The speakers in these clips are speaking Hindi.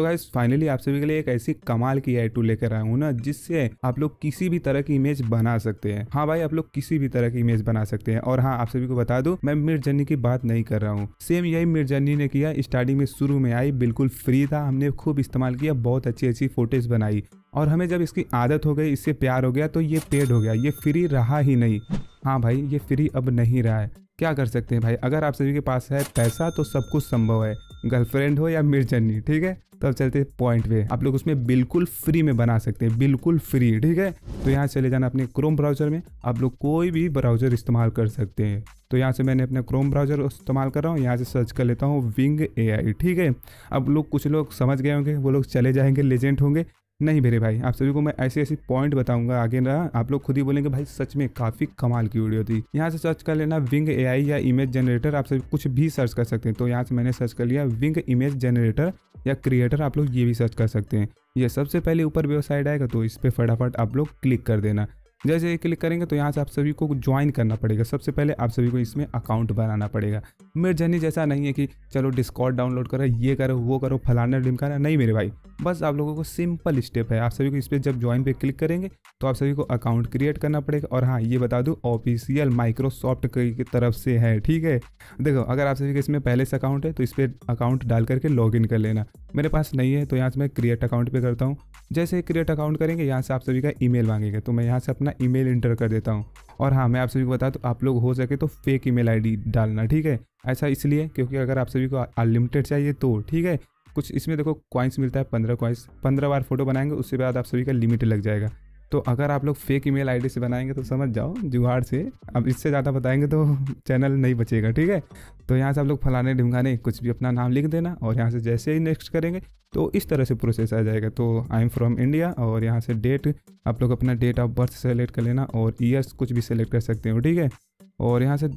तो गाइस फाइनली आप सभी के लिए एक ऐसी कमाल की आई टू लेकर आया हूँ ना जिससे आप लोग किसी भी तरह की इमेज बना सकते हैं हाँ भाई आप लोग किसी भी तरह की इमेज बना सकते हैं और हाँ आप सभी को बता दू मैं मिर्जनी की बात नहीं कर रहा हूँ सेम यही मिर्जनी ने किया स्टार्टिंग में शुरू में आई बिल्कुल फ्री था हमने खूब इस्तेमाल किया बहुत अच्छी अच्छी फोटेज बनाई और हमें जब इसकी आदत हो गई इससे प्यार हो गया तो ये पेड हो गया ये फ्री रहा ही नहीं हाँ भाई ये फ्री अब नहीं रहा है क्या कर सकते हैं भाई अगर आप सभी के पास है पैसा तो सब कुछ संभव है गर्लफ्रेंड हो या मिर्जनी ठीक है तो अब चलते हैं पॉइंट पे आप लोग उसमें बिल्कुल फ्री में बना सकते हैं बिल्कुल फ्री ठीक है तो यहाँ चले जाना अपने क्रोम ब्राउजर में आप लोग कोई भी ब्राउजर इस्तेमाल कर सकते हैं तो यहाँ से मैंने अपना क्रोम ब्राउजर इस्तेमाल कर रहा हूँ यहाँ से सर्च कर लेता हूँ विंग ए ठीक है अब लोग कुछ लोग समझ गए होंगे वो लोग चले जाएंगे लेजेंट होंगे नहीं मेरे भाई आप सभी को मैं ऐसे ऐसे पॉइंट बताऊंगा आगे ना आप लोग खुद ही बोलेंगे भाई सच में काफी कमाल की वीडियो थी यहाँ से सर्च कर लेना विंग एआई या इमेज जनरेटर आप सभी कुछ भी सर्च कर सकते हैं तो यहाँ से मैंने सर्च कर लिया विंग इमेज जनरेटर या क्रिएटर आप लोग ये भी सर्च कर सकते हैं ये सबसे पहले ऊपर वेबसाइट आएगा तो इस पर फटाफट आप लोग क्लिक कर देना जैसे ये क्लिक करेंगे तो यहाँ से आप सभी को ज्वाइन करना पड़ेगा सबसे पहले आप सभी को इसमें अकाउंट बनाना पड़ेगा मेरे जर्नी जैसा नहीं है कि चलो डिस्कॉर्ड डाउनलोड करो ये करो वो करो फलाना ढिमकाना नहीं मेरे भाई बस आप लोगों को सिंपल स्टेप है आप सभी को इस पर जब ज्वाइन पे क्लिक करेंगे तो आप सभी को अकाउंट क्रिएट करना पड़ेगा और हाँ ये बता दूँ ऑफिशियल माइक्रोसॉफ्ट की तरफ से है ठीक है देखो अगर आप सभी के इसमें पहले से अकाउंट है तो इस पर अकाउंट डाल करके लॉग कर लेना मेरे पास नहीं है तो यहाँ से मैं क्रिएट अकाउंट पर करता हूँ जैसे क्रिएट अकाउंट करेंगे यहाँ से आप सभी का ईमेल मांगेगा तो मैं यहाँ से अपना ईमेल इंटर कर देता हूँ और हाँ मैं आप सभी को बता तो आप लोग हो सके तो फेक ईमेल आईडी डालना ठीक है ऐसा इसलिए क्योंकि अगर आप सभी को अनलिमिटेड चाहिए तो ठीक है कुछ इसमें देखो कॉइन्स मिलता है पंद्रह कॉइन्स पंद्रह बार फोटो बनाएंगे उसके बाद आप सभी का लिमिट लग जाएगा तो अगर आप लोग फेक ईमेल आईडी से बनाएंगे तो समझ जाओ जुगाड़ से अब इससे ज़्यादा बताएंगे तो चैनल नहीं बचेगा ठीक है तो यहाँ से आप लोग फलाने ढूंढाने कुछ भी अपना नाम लिख देना और यहाँ से जैसे ही नेक्स्ट करेंगे तो इस तरह से प्रोसेस आ जाएगा तो आई एम फ्रॉम इंडिया और यहाँ से डेट आप लोग अपना डेट ऑफ बर्थ सेलेक्ट कर लेना और ईयर्स कुछ भी सेलेक्ट कर सकते हो ठीक है और यहाँ से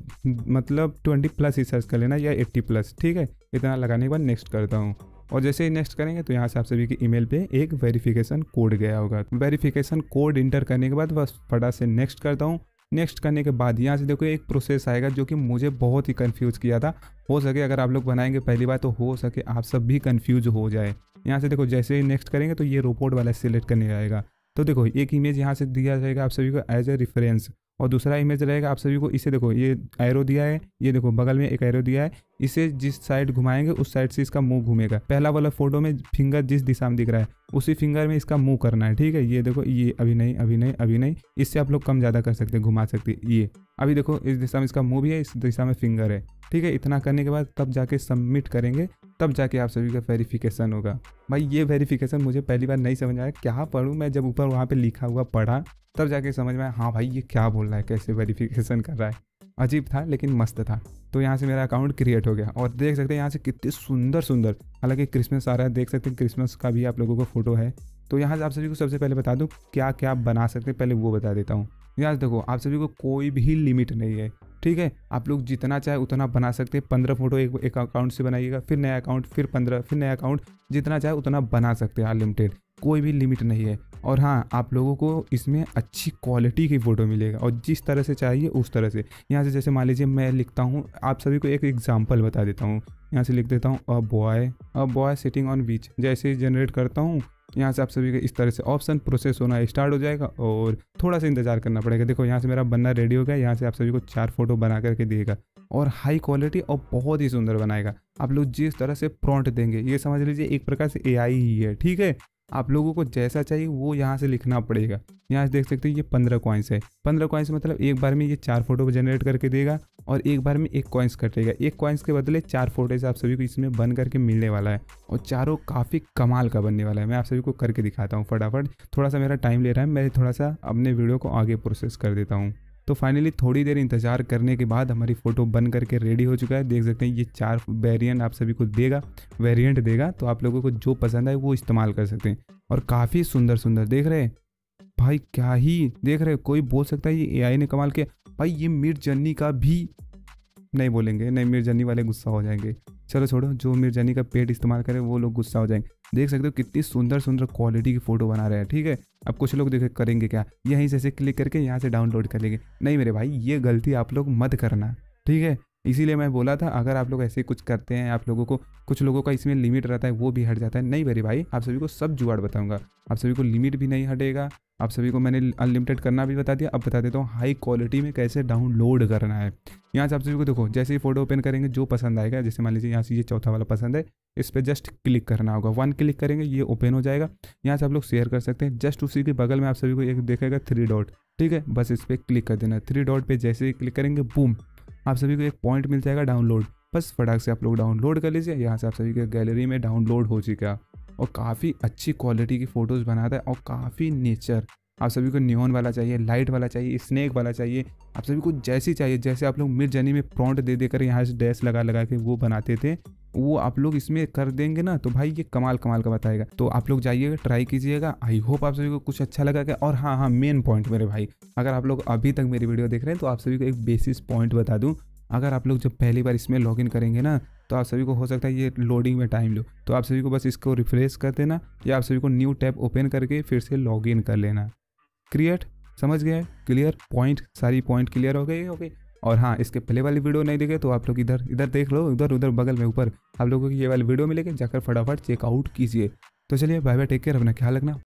मतलब ट्वेंटी प्लस ही सर्च कर लेना या एट्टी प्लस ठीक है इतना लगाने के बाद नेक्स्ट करता हूँ और जैसे ही नेक्स्ट करेंगे तो यहाँ से आप सभी की ईमेल पे एक वेरिफिकेशन कोड गया होगा वेरिफिकेशन कोड इंटर करने के बाद बस फटा से नेक्स्ट करता हूँ नेक्स्ट करने के बाद यहाँ से देखो एक प्रोसेस आएगा जो कि मुझे बहुत ही कन्फ्यूज़ किया था हो सके अगर आप लोग बनाएंगे पहली बार तो हो सके आप सब भी कन्फ्यूज हो जाए यहाँ से देखो जैसे ही नेक्स्ट करेंगे तो ये रोबोट वाला सिलेक्ट करने आएगा तो देखो एक इमेज यहाँ से दिया जाएगा आप सभी को एज ए रेफरेंस और दूसरा इमेज रहेगा आप सभी को इसे देखो ये एरो दिया है ये देखो बगल में एक एरो दिया है इसे जिस साइड घुमाएंगे उस साइड से इसका मुंह घूमेगा पहला वाला फोटो में फिंगर जिस दिशा में दिख रहा है उसी फिंगर में इसका मुंह करना है ठीक है ये देखो ये अभी नहीं अभी नहीं अभी नहीं इससे आप लोग कम ज़्यादा कर सकते हैं घुमा सकते हैं ये अभी देखो इस दिशा में इसका मुंह भी है इस दिशा में फिंगर है ठीक है इतना करने के बाद तब जाके सबमिट करेंगे तब जाके आप सभी का वेरिफिकेशन होगा भाई ये वेरिफिकेशन मुझे पहली बार नहीं समझ आया क्या पढ़ूँ मैं जब ऊपर वहाँ पर लिखा हुआ पढ़ा तब जाके समझ में आया हाँ भाई ये क्या बोल रहा है कैसे वेरिफिकेशन कर रहा है अजीब था लेकिन मस्त था तो यहाँ से मेरा अकाउंट क्रिएट हो गया और देख सकते हैं यहाँ से कितने सुंदर सुंदर हालांकि क्रिसमस आ रहा है देख सकते हैं क्रिसमस का भी आप लोगों का फ़ोटो है तो यहाँ से आप सभी को सबसे पहले बता दूँ क्या क्या आप बना सकते हैं पहले वो बता देता हूँ यहाँ देखो आप सभी को कोई भी लिमिट नहीं है ठीक है आप लोग जितना चाहे उतना बना सकते हैं पंद्रह फोटो एक एक अकाउंट से बनाइएगा फिर नया अकाउंट फिर पंद्रह फिर नया अकाउंट जितना चाहे उतना बना सकते हैं अनलिमिटेड कोई भी लिमिट नहीं है और हाँ आप लोगों को इसमें अच्छी क्वालिटी की फ़ोटो मिलेगा और जिस तरह से चाहिए उस तरह से यहाँ से जैसे मान लीजिए मैं लिखता हूँ आप सभी को एक एग्जाम्पल बता देता हूँ यहाँ से लिख देता हूँ a boy a boy sitting on beach जैसे जनरेट करता हूँ यहाँ से आप सभी का इस तरह से ऑप्शन प्रोसेस होना स्टार्ट हो जाएगा और थोड़ा सा इंतजार करना पड़ेगा देखो यहाँ से मेरा बनना रेडी हो गया यहाँ से आप सभी को चार फोटो बना करके देगा और हाई क्वालिटी और बहुत ही सुंदर बनाएगा आप लोग जिस तरह से प्रॉन्ट देंगे ये समझ लीजिए एक प्रकार से ए ही है ठीक है आप लोगों को जैसा चाहिए वो यहाँ से लिखना पड़ेगा यहाँ से देख सकते हो ये पंद्रह कॉइन्स है पंद्रह कॉइन्स मतलब एक बार में ये चार फोटो को जनरेट करके देगा और एक बार में एक कॉइन्स कटेगा एक कॉइन्स के बदले चार फोटो आप सभी को इसमें बन करके मिलने वाला है और चारों काफ़ी कमाल का बनने वाला है मैं आप सभी को करके दिखाता हूँ फटाफट थोड़ा सा मेरा टाइम ले रहा है मैं थोड़ा सा अपने वीडियो को आगे प्रोसेस कर देता हूँ तो फाइनली थोड़ी देर इंतज़ार करने के बाद हमारी फ़ोटो बन करके रेडी हो चुका है देख सकते हैं ये चार वेरिएंट आप सभी को देगा वेरिएंट देगा तो आप लोगों को जो पसंद आए वो इस्तेमाल कर सकते हैं और काफ़ी सुंदर सुंदर देख रहे हैं भाई क्या ही देख रहे कोई बोल सकता है ये ए ने कमाल किया भाई ये मिर जर्नी का भी नहीं बोलेंगे नहीं मिर जर्नी वाले गुस्सा हो जाएंगे चलो छोड़ो जो मिर्जानी का पेट इस्तेमाल करें वो लोग गुस्सा हो जाएंगे देख सकते हो कितनी सुंदर सुंदर क्वालिटी की फ़ोटो बना रहे हैं ठीक है अब कुछ लोग देखे करेंगे क्या यहीं से ऐसे क्लिक करके यहाँ से डाउनलोड कर लेंगे नहीं मेरे भाई ये गलती आप लोग मत करना ठीक है इसीलिए मैं बोला था अगर आप लोग ऐसे कुछ करते हैं आप लोगों को कुछ लोगों का इसमें लिमिट रहता है वो भी हट जाता है नहीं मेरे भाई आप सभी को सब जुगाड़ बताऊंगा आप सभी को लिमिट भी नहीं हटेगा आप सभी को मैंने अनलिमिटेड करना भी बता दिया अब बता देता हूँ हाई क्वालिटी में कैसे डाउनलोड करना है यहाँ से आप सभी को देखो जैसे ही फोटो ओपन करेंगे जो पसंद आएगा जैसे मान लीजिए यहाँ से ये चौथा वाला पसंद है इस पर जस्ट क्लिक करना होगा वन क्लिक करेंगे ये ओपन हो जाएगा यहाँ से आप लोग शेयर कर सकते हैं जस्ट उसी के बगल में आप सभी को एक देखेगा थ्री डॉट ठीक है बस इस पर क्लिक कर देना थ्री डॉट पर जैसे ही क्लिक करेंगे बूम आप सभी को एक पॉइंट मिल जाएगा डाउनलोड बस फटाक से आप लोग डाउनलोड कर लीजिए यहाँ से आप सभी के गैलरी में डाउनलोड हो चुका और काफ़ी अच्छी क्वालिटी की फ़ोटोज़ बनाता है और काफ़ी नेचर आप सभी को न्योन वाला चाहिए लाइट वाला चाहिए स्नैक वाला चाहिए आप सभी को जैसी चाहिए जैसे आप लोग मिर्जनी में प्रॉन्ट दे देकर यहाँ से डैस लगा लगा के वो बनाते थे वो आप लोग इसमें कर देंगे ना तो भाई ये कमाल कमाल का बताएगा तो आप लोग जाइएगा ट्राई कीजिएगा आई होप आप सभी को कुछ अच्छा लगा और हाँ हाँ मेन पॉइंट मेरे भाई अगर आप लोग अभी तक मेरी वीडियो देख रहे हैं तो आप सभी को एक बेसिस पॉइंट बता दूँ अगर आप लोग जब पहली बार इसमें लॉग करेंगे ना तो आप सभी को हो सकता है ये लोडिंग में टाइम लो तो आप सभी को बस इसको रिफ्रेश कर देना या आप सभी को न्यू टैब ओपन करके फिर से लॉग कर लेना क्रिएट समझ गए क्लियर पॉइंट सारी पॉइंट क्लियर हो गई ओके और हाँ इसके पहले वाली वीडियो नहीं देखे तो आप लोग इधर इधर देख लो इधर उधर बगल में ऊपर आप लोगों को ये वाली वीडियो मिलेगी जाकर फटाफट चेकआउट कीजिए तो चलिए बाय बाय टेक केयर अपना ख्याल रखना